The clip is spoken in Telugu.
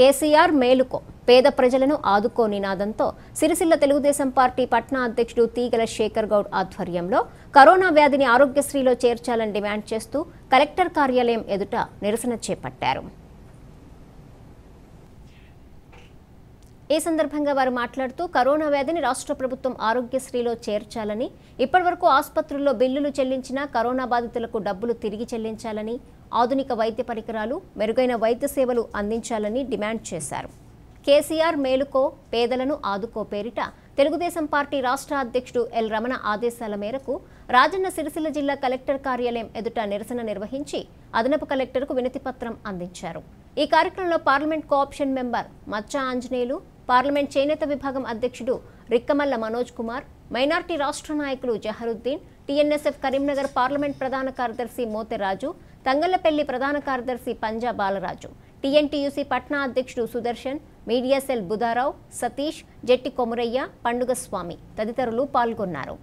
కేసీఆర్ మేలుకో పేద ప్రజలను ఆదుకో నినాదంతో సిరిసిల్ల తెలుగుదేశం పార్టీ పట్నా అధ్యక్షుడు తీగల శేఖర్ గౌడ్ ఆధ్వర్యంలో కరోనా వ్యాధిని ఆరోగ్యశ్రీలో చేర్చాలని డిమాండ్ చేస్తూ కలెక్టర్ కార్యాలయం ఎదుట నిరసన చేపట్టారు ఈ సందర్భంగా వారు మాట్లాడుతూ కరోనా వ్యాధిని రాష్ట్ర ప్రభుత్వం ఆరోగ్యశ్రీలో చేర్చాలని ఇప్పటివరకు ఆసుపత్రుల్లో బిల్లులు చెల్లించినా కరోనా బాధితులకు డబ్బులు తిరిగి చెల్లించాలని ఆధునిక వైద్య పరికరాలు మెరుగైన వైద్య సేవలు అందించాలని డిమాండ్ చేశారు కేసీఆర్ మేలుకో పేదలను ఆదుకో పేరిట తెలుగుదేశం పార్టీ రాష్ట్ర అధ్యక్షుడు ఎల్ రమణ ఆదేశాల మేరకు రాజన్న సిరిసిల్ల జిల్లా కలెక్టర్ కార్యాలయం ఎదుట నిరసన నిర్వహించి అదనపు కలెక్టర్కు వినతిపత్రం అందించారు ఈ కార్యక్రమంలో పార్లమెంట్ కోఆప్షన్ మెంబర్ మచ్చా ఆంజనేయులు పార్లమెంట్ చేనేత విభాగం అధ్యక్షుడు రిక్కమల్ల మనోజ్ కుమార్ మైనార్టీ రాష్ట్ర నాయకులు జహరుద్దీన్ టీఎన్ఎస్ఎఫ్ కరీంనగర్ పార్లమెంట్ ప్రధాన కార్యదర్శి మోతెరాజు తంగళ్లపల్లి ప్రధాన కార్యదర్శి పంజా బాలరాజు టీఎన్టీయూసీ పట్నా అధ్యక్షుడు సుదర్శన్ మీడియా సెల్ బుధారావు సతీష్ జెట్టి కొమురయ్య స్వామి తదితరులు పాల్గొన్నారు